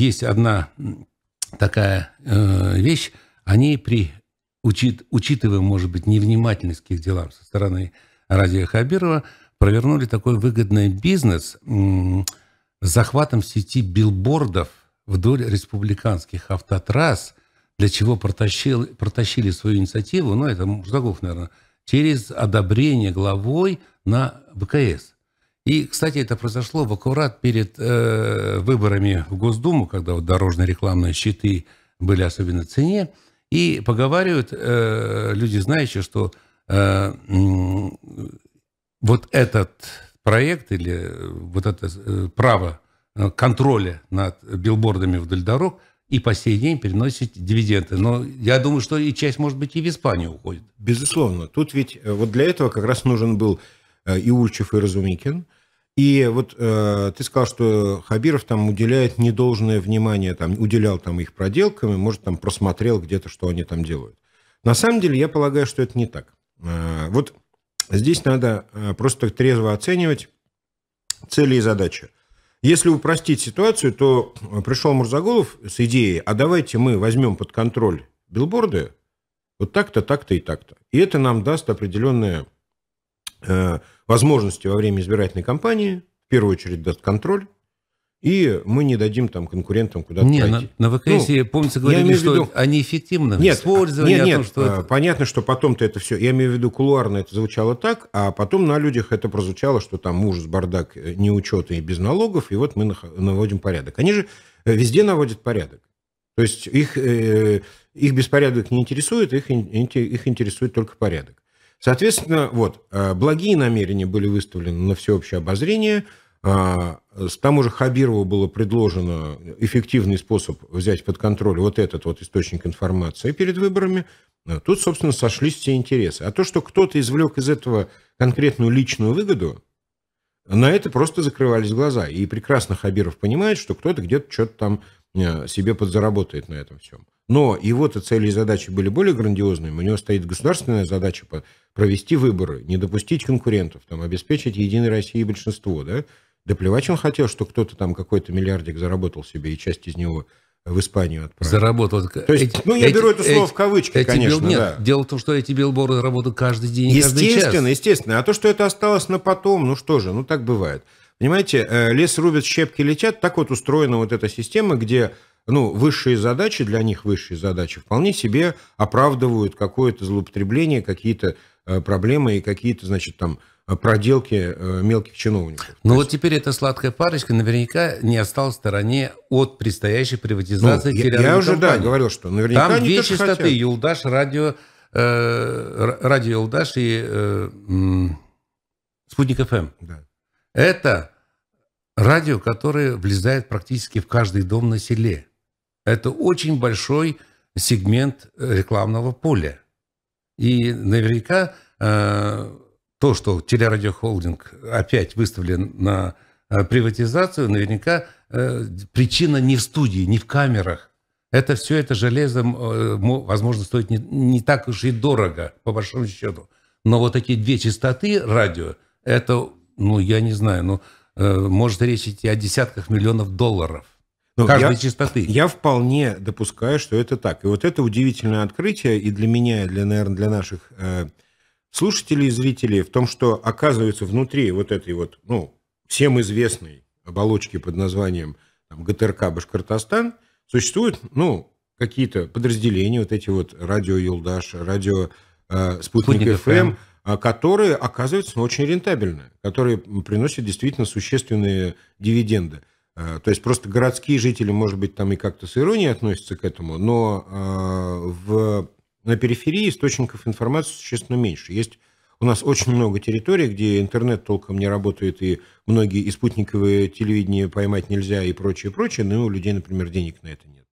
есть одна такая э, вещь, они при, учит, учитывая, может быть, невнимательность к их делам со стороны Радия Хабирова, провернули такой выгодный бизнес э, с захватом сети билбордов вдоль республиканских автотрасс, для чего протащили, протащили свою инициативу, ну, это Ждагов, наверное, через одобрение главой на БКС. И, кстати, это произошло в аккурат перед э, выборами в Госдуму, когда вот дорожные рекламные щиты были особенно цене. И поговаривают э, люди, знающие, что э, э, вот этот проект или э, вот это э, право э, контроля над билбордами вдоль дорог и по сей день приносит дивиденды. Но я думаю, что и часть, может быть, и в Испанию уходит. Безусловно. Тут ведь э, вот для этого как раз нужен был и Ульчев, и Разумикин – и вот э, ты сказал, что Хабиров там уделяет недолжное внимание, там, уделял там их проделкам может, там просмотрел где-то, что они там делают. На самом деле, я полагаю, что это не так. Э, вот здесь надо э, просто трезво оценивать цели и задачи. Если упростить ситуацию, то э, пришел Мурзагулов с идеей, а давайте мы возьмем под контроль билборды, вот так-то, так-то и так-то. И это нам даст определенное Э, возможности во время избирательной кампании, в первую очередь дать контроль, и мы не дадим там конкурентам куда-то не, пройти. На, на ну, ВКС, ну, помнится, говорили, что виду... они эффективны нет, а, использование. Нет, нет, том, что а, это... понятно, что потом-то это все, я имею в виду, кулуарно это звучало так, а потом на людях это прозвучало, что там ужас, бардак, э, неучета и без налогов, и вот мы наводим порядок. Они же э, везде наводят порядок. То есть их, их беспорядок не интересует, их, их интересует только порядок. Соответственно, вот, э, благие намерения были выставлены на всеобщее обозрение. А, с тому же Хабирову было предложено эффективный способ взять под контроль вот этот вот источник информации перед выборами. А тут, собственно, сошлись все интересы. А то, что кто-то извлек из этого конкретную личную выгоду, на это просто закрывались глаза. И прекрасно Хабиров понимает, что кто-то где-то что-то там э, себе подзаработает на этом всем. Но его-то цели и задачи были более грандиозными. У него стоит государственная задача провести выборы, не допустить конкурентов, там, обеспечить Единой России большинство. Да? да плевать он хотел, что кто-то там какой-то миллиардик заработал себе и часть из него в Испанию отправили. Заработал. То есть, эти, ну, я эти, беру это слово эти, в кавычки, эти конечно, бил... Нет, дело в том, что эти билборды работают каждый день, Естественно, каждый час. естественно. А то, что это осталось на потом, ну что же, ну так бывает. Понимаете, э, лес рубят, щепки летят. Так вот устроена вот эта система, где ну, высшие задачи, для них высшие задачи, вполне себе оправдывают какое-то злоупотребление, какие-то э, проблемы и какие-то, значит, там Э, проделки э, мелких чиновников. Ну вот теперь эта сладкая парочка наверняка не осталась в стороне от предстоящей приватизации ну, Я, я уже, да, говорил, что наверняка Там две частоты, Юлдаш, радио, э, радио Юлдаш и э, Спутник ФМ. Да. Это радио, которое влезает практически в каждый дом на селе. Это очень большой сегмент рекламного поля. И наверняка э, то, что телерадиохолдинг опять выставлен на э, приватизацию, наверняка э, причина не в студии, не в камерах. Это все это железом, э, возможно, стоит не, не так уж и дорого, по большому счету. Но вот эти две частоты радио, это, ну, я не знаю, ну, может речь идти о десятках миллионов долларов. Но ну, каждой я, частоты. Я вполне допускаю, что это так. И вот это удивительное открытие и для меня, и для, наверное, для наших э, слушателей и зрителей в том, что оказывается внутри вот этой вот, ну, всем известной оболочки под названием там, ГТРК Башкортостан существуют, ну, какие-то подразделения, вот эти вот радио Юлдаш, радио э, Спутник ФМ, эм», эм». а, которые оказываются ну, очень рентабельны, которые приносят действительно существенные дивиденды. Э, то есть просто городские жители, может быть, там и как-то с иронией относятся к этому, но э, в на периферии источников информации существенно меньше. Есть у нас очень много территорий, где интернет толком не работает, и многие и спутниковые телевидения поймать нельзя, и прочее, прочее, но у людей, например, денег на это нет.